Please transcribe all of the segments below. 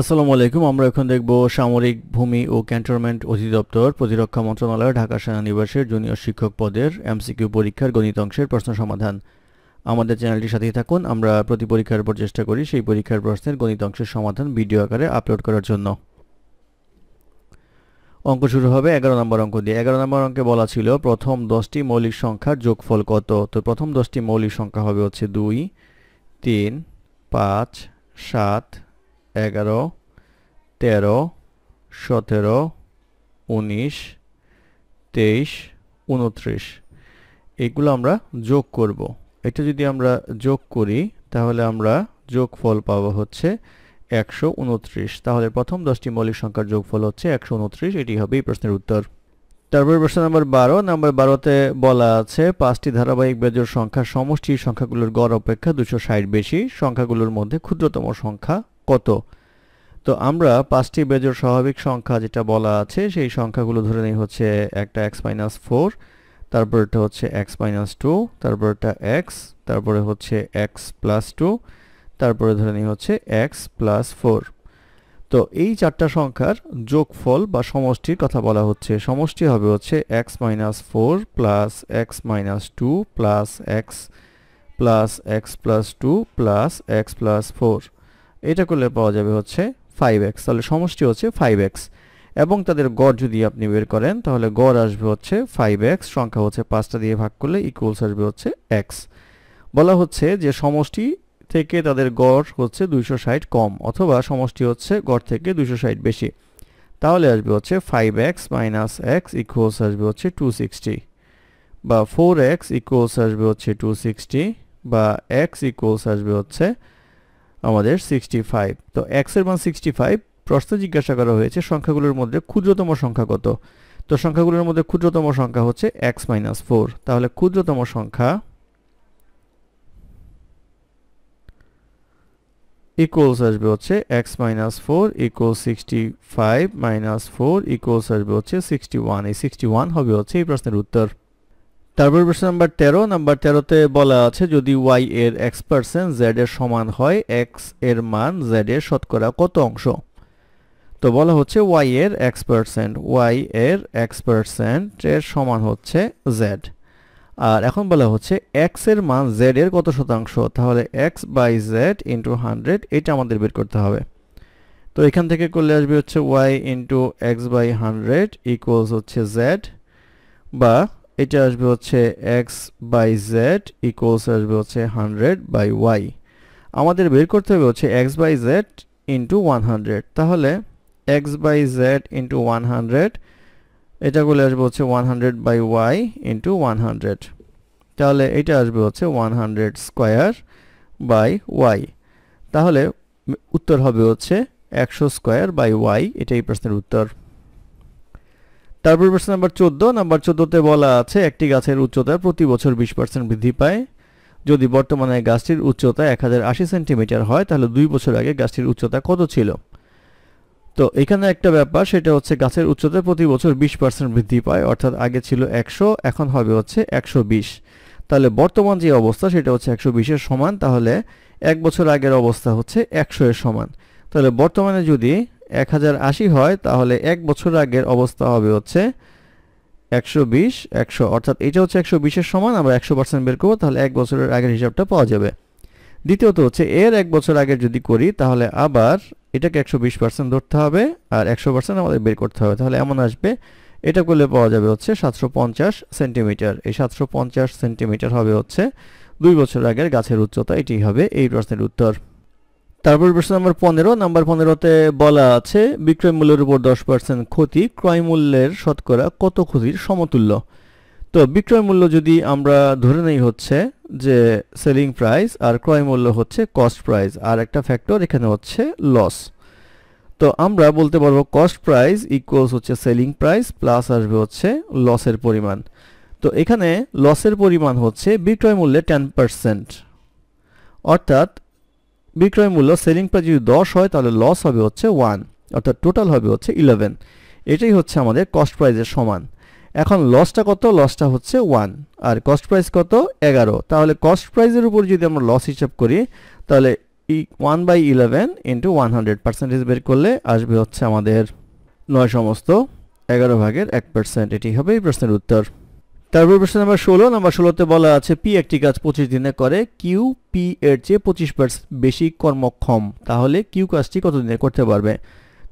আসসালামু আলাইকুম আমরা এখন দেখব সামরিক ভূমি ও ক্যান্টনমেন্ট অধিদপ্তর প্রতিরক্ষা মন্ত্রণালয় ঢাকা সেনানিবাসের জুনিয়র শিক্ষক পদের এমসিকিউ পরীক্ষার গণিত অংশের প্রশ্ন সমাধান আমাদের চ্যানেলটির সাথেই থাকুন আমরা প্রতি পরীক্ষার উপর চেষ্টা করি সেই পরীক্ষার প্রশ্নের গণিত অংশের সমাধান ভিডিও আকারে আপলোড করার জন্য অঙ্ক শুরু হবে এগারো নম্বর অঙ্ক দিয়ে এগারো নম্বর অঙ্কে বলা ছিল প্রথম দশটি মৌলিক সংখ্যার যোগফল কত তো প্রথম দশটি মৌলিক সংখ্যা হবে হচ্ছে দুই তিন পাঁচ সাত এগারো তেরো সতেরো উনিশ তেইশ উনত্রিশ এগুলো আমরা যোগ করব। এটা যদি আমরা যোগ করি তাহলে আমরা যোগফল পাওয়া হচ্ছে একশো উনত্রিশ তাহলে প্রথম দশটি মৌলিক সংখ্যার যোগফল হচ্ছে একশো উনত্রিশ এটি হবে এই প্রশ্নের উত্তর তারপরে প্রশ্ন নম্বর বারো নম্বর বারোতে বলা আছে পাঁচটি ধারাবাহিক বেজোর সংখ্যা সমষ্টির সংখ্যাগুলোর গড় অপেক্ষা দুশো ষাট বেশি সংখ্যাগুলোর মধ্যে ক্ষুদ্রতম সংখ্যা কত তো আমরা পাঁচটি বেজোর স্বাভাবিক সংখ্যা যেটা বলা আছে সেই সংখ্যাগুলো ধরে নিই হচ্ছে একটা এক্স মাইনাস ফোর তারপরটা হচ্ছে এক্স মাইনাস টু তারপরটা এক্স তারপরে হচ্ছে এক্স প্লাস টু তারপরে ধরে নিই হচ্ছে এক্স প্লাস ফোর তো এই চারটা সংখ্যার যোগফল বা সমষ্টির কথা বলা হচ্ছে সমষ্টি হবে হচ্ছে x minus four plus x minus two plus x plus x plus two plus x plus four এটা করলে পাওয়া যাবে হচ্ছে ফাইভ এক্স তাহলে সমষ্টি হচ্ছে ফাইভ এক্স এবং তাদের গড় যদি আপনি বের করেন তাহলে গড় আসবে হচ্ছে ফাইভ এক্স সংখ্যা হচ্ছে পাঁচটা দিয়ে ভাগ করলে ইকুয়ালস আসবে হচ্ছে এক্স বলা হচ্ছে যে সমষ্টি থেকে তাদের গড় হচ্ছে দুইশো ষাট কম অথবা সমষ্টি হচ্ছে গড় থেকে দুইশো ষাট বেশি তাহলে আসবে হচ্ছে five x minus x equals আসবে হচ্ছে টু সিক্সটি বা ফোর এক্স ইকুয়ালস আসবে হচ্ছে টু সিক্সটি বা এক্স ইকুয়ালস আসবে হচ্ছে আমাদের সিক্সটি ফাইভ তো এক্সের মান সিক্সটি ফাইভ প্রশ্ন জিজ্ঞাসা করা হয়েছে সংখ্যাগুলোর মধ্যে ক্ষুদ্রতম সংখ্যা কত তো সংখ্যাগুলোর মধ্যে ক্ষুদ্রতম সংখ্যা হচ্ছে এক্স মাইনাস ফোর তাহলে ক্ষুদ্রতম সংখ্যা ইকুয়ালস আসবে হচ্ছে x minus four equal sixty five minus four equals আসবে হচ্ছে সিক্সটি ওয়ান এই সিক্সটি ওয়ান হবে হচ্ছে এই প্রশ্নের উত্তর তারপর প্রশ্ন নাম্বার তেরো নাম্বার তেরোতে বলা আছে যদি ওয়াই এর এক্স পার্সেন্ট জেড এর সমান হয় এক্স এর মান জেড এর শতকরা কত অংশ তো বলা হচ্ছে ওয়াই এর এক্স পার্সেন্ট ওয়াই এর এক্স পার্সেন্ট এর সমান হচ্ছে জেড আর এখন বলা হচ্ছে এক্স এর মান জেড এর কত শতাংশ তাহলে X by Z into hundred এটা আমাদের বের করতে হবে তো এখান থেকে করলে আসবে হচ্ছে Y into X by hundred equals হচ্ছে জেড বা এটা আসবে হচ্ছে এক্স বাই জেড ইকুয়ালস আসবে হচ্ছে হান্ড্রেড বাই ওয়াই আমাদের বের করতে হবে হচ্ছে X by Z into one hundred তাহলে X by Z into one hundred এটা করলে আসবে হচ্ছে one hundred by Y into one hundred তাহলে এটা আসবে হচ্ছে one hundred square by Y তাহলে উত্তর হবে হচ্ছে একশো স্কোয়ার বাই ওয়াই এটাই প্রশ্নের উত্তর তারপর প্রশ্ন নাম্বার চোদ্দ নাম্বার চোদ্দতে বলা আছে একটি গাছের উচ্চতা প্রতি বছর বিশ পার্সেন্ট বৃদ্ধি পায় যদি বর্তমানে গাছটির উচ্চতা এক সেন্টিমিটার হয় তাহলে দুই বছর আগে গাছটির উচ্চতা কত ছিল তো এখানে একটা ব্যাপার সেটা হচ্ছে গাছের উচ্চতা প্রতি বছর বিশ পার্সেন্ট বৃদ্ধি পায় অর্থাৎ আগে ছিল একশো এখন হবে হচ্ছে একশো বিশ তাহলে বর্তমান যে অবস্থা সেটা হচ্ছে একশো বিশের সমান তাহলে এক বছর আগের অবস্থা হচ্ছে একশো এর সমান তাহলে বর্তমানে যদি এক হাজার আশি হয় তাহলে এক বছর আগের অবস্থা হবে হচ্ছে একশো বিশ একশো অর্থাৎ এটা হচ্ছে একশো বিশের সমান আমরা একশো পার্সেন্ট বের করবো তাহলে এক বছরের আগের হিসাবটা পাওয়া যাবে দ্বিতীয়ত হচ্ছে এর এক বছর আগে যদি করি তাহলে আবার এটাকে একশো বিশ পার্সেন্ট ধরতে হবে আর একশো পার্সেন্ট আমাদের বের করতে হবে তাহলে এমন আসবে এটা করলে পাওয়া যাবে হচ্ছে সাতশো পঞ্চাশ সেন্টিমিটার এই সাতশো পঞ্চাশ সেন্টিমিটার হবে হচ্ছে দুই বছর আগের গাছের উচ্চতা এটি হবে এই প্রশ্নের উত্তর তারপর প্রশ্ন নম্বর পনেরো নাম্বার পনেরোতে বলা আছে বিক্রয় মূল্যের উপর দশ পার্সেন্ট ক্ষতি ক্রয় মূল্যের শতকরা কত ক্ষতির সমতুল্য তো বিক্রয় মূল্য যদি আমরা ধরে নেই হচ্ছে যে সেলিং প্রাইস আর ক্রয় মূল্য হচ্ছে কস্ট প্রাইস আর একটা ফ্যাক্টর এখানে হচ্ছে লস তো আমরা বলতে পারবো কস্ট প্রাইস ইকুয়ালস হচ্ছে সেলিং প্রাইস প্লাস আসবে হচ্ছে লসের পরিমাণ তো এখানে লসের পরিমাণ হচ্ছে বিক্রয় মূল্যে টেন পার্সেন্ট অর্থাৎ বিক্রয় মূল্য সেলিং প্রাইস যদি দশ হয় তাহলে লস হবে হচ্ছে ওয়ান অর্থাৎ টোটাল হবে হচ্ছে ইলেভেন এটাই হচ্ছে আমাদের কস্ট প্রাইজের সমান এখন লসটা কত লসটা হচ্ছে ওয়ান আর কস্ট প্রাইস কত এগারো তাহলে কস্ট প্রাইজের উপর যদি আমরা লস হিসাব করি তাহলে ই one by eleven into one hundred percentage বের করলে আসবে হচ্ছে আমাদের নয় সমস্ত এগারো ভাগের এক পার্সেন্ট এটি হবে এই প্রশ্নের উত্তর তারপর প্রশ্ন নাম্বার ষোলো নাম্বার ষোলোতে বলা আছে পি একটি কাজ পঁচিশ দিনে করে কিউ পি এর চেয়ে পঁচিশ পার্সেন্ট বেশি কর্মক্ষম তাহলে কিউ কাজটি কত দিনে করতে পারবে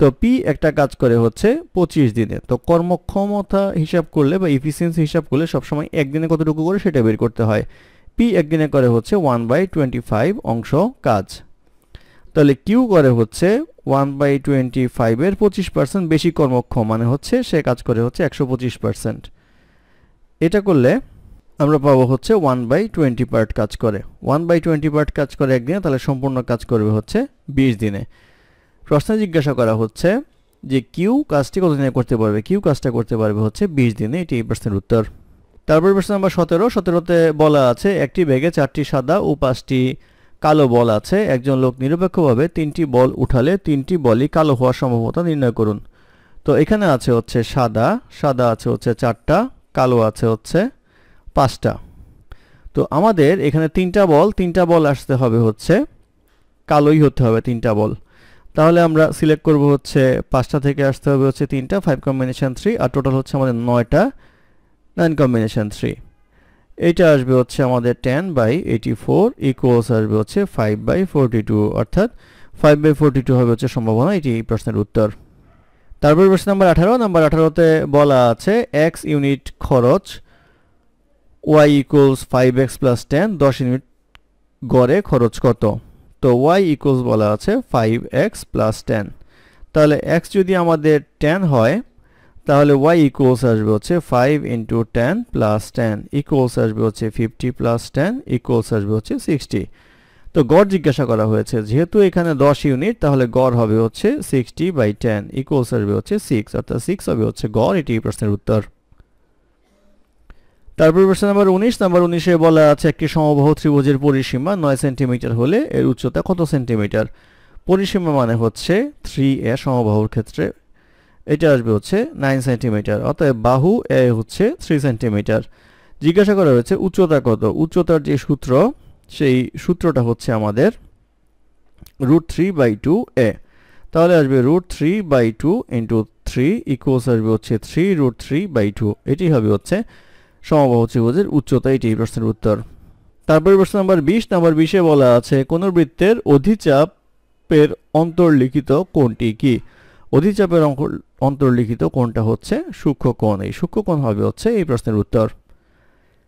তো পি একটা কাজ করে হচ্ছে পঁচিশ দিনে তো কর্মক্ষমতা হিসাব করলে বা ইফিসিয়েন্সি হিসাব করলে সবসময় একদিনে কতটুকু করে সেটা বের করতে হয় পি একদিনে করে হচ্ছে ওয়ান বাই টোয়েন্টি ফাইভ অংশ কাজ তাহলে কিউ করে হচ্ছে ওয়ান বাই টোয়েন্টি ফাইভের পঁচিশ পার্সেন্ট বেশি কর্মক্ষম মানে হচ্ছে সে কাজ করে হচ্ছে একশো পঁচিশ পার্সেন্ট এটা করলে আমরা পাবো হচ্ছে ওয়ান বাই টোয়েন্টি পার্ট কাজ করে ওয়ান বাই টোয়েন্টি পার্ট কাজ করে একদিনে তাহলে সম্পূর্ণ কাজ করবে হচ্ছে বিশ দিনে প্রশ্নে জিজ্ঞাসা করা হচ্ছে যে কিউ কাজটি কতদিনে করতে পারবে কিউ কাজটা করতে পারবে হচ্ছে বিশ দিনে এটি এই প্রশ্নের উত্তর তারপর প্রশ্ন নাম্বার সতেরো সতেরোতে বলা আছে একটি ব্যাগে চারটি সাদা ও পাঁচটি কালো বল আছে একজন লোক নিরপেক্ষভাবে তিনটি বল উঠালে তিনটি বলই কালো হওয়ার সম্ভাবনা নির্ণয় করুন তো এখানে আছে হচ্ছে সাদা সাদা আছে হচ্ছে চারটা কালো আছে হচ্ছে পাঁচটা তো আমাদের এখানে তিনটা বল তিনটা বল আসতে হবে হচ্ছে কালোই হতে হবে তিনটা বল তাহলে আমরা সিলেক্ট করব হচ্ছে পাঁচটা থেকে আসতে হবে হচ্ছে তিনটা ফাইভ কম্বিনেশান থ্রি আর টোটাল হচ্ছে আমাদের নয়টা নাইন কম্বিনেশান থ্রি এটা আসবে হচ্ছে আমাদের ten by eighty four equals আসবে হচ্ছে ফাইভ বাই ফোরটি টু অর্থাৎ ফাইভ বাই ফোরটি টু হবে হচ্ছে সম্ভাবনা এটি এই প্রশ্নের উত্তর তারপর প্রশ্ন নাম্বার আঠারো নাম্বার আঠারোতে বলা আছে এক্স ইউনিট খরচ Y equals five X plus ten দশ ইউনিট গড়ে খরচ কত তো ওয়াই ইকুয়ালস বলা আছে ফাইভ এক্স প্লাস টেন তাহলে এক্স যদি আমাদের টেন হয় তাহলে ওয়াই ইকুয়ালস আসবে হচ্ছে five into ten plus ten equals আসবে হচ্ছে ফিফটি প্লাস টেন ইকুয়ালস আসবে হচ্ছে সিক্সটি তো গড় জিজ্ঞাসা করা হয়েছে যেহেতু এখানে দশ ইউনিট তাহলে গড় হবে হচ্ছে সিক্সটি বাই টেন ইকুয়ালস আসবে হচ্ছে সিক্স অর্থাৎ সিক্স হবে হচ্ছে গড় এটি প্রশ্নের উত্তর তারপর প্রশ্ন নাম্বার উনিশ নাম্বার উনিশে বলা আছে একটি সমবাহু ত্রিভুজের পরিসীমা নয় সেন্টিমিটার হলে এর উচ্চতা কত সেন্টিমিটার পরিসীমা মানে হচ্ছে থ্রি এ সমবাহুর ক্ষেত্রে এটা আসবে হচ্ছে নাইন সেন্টিমিটার অতএব বাহু এ হচ্ছে থ্রি সেন্টিমিটার জিজ্ঞাসা করা হয়েছে উচ্চতা কত উচ্চতার যে সূত্র সেই সূত্রটা হচ্ছে আমাদের root three by two A তাহলে আসবে root three by two into three equals আসবে হচ্ছে three root three by two এটি হবে হচ্ছে সমবাহ ত্রিভুজের উচ্চতা এটি প্রশ্নের উত্তর তারপরে প্রশ্ন নাম্বার বিশ নাম্বার বিশে বলা আছে কোন বৃত্তের অধিচাপের অন্তর্লিখিত কোনটি কি অধিচাপের অন্তর্লিখিত কোনটা হচ্ছে সূক্ষ্ম কোণ এই সূক্ষ্ম কোণ হবে হচ্ছে এই প্রশ্নের উত্তর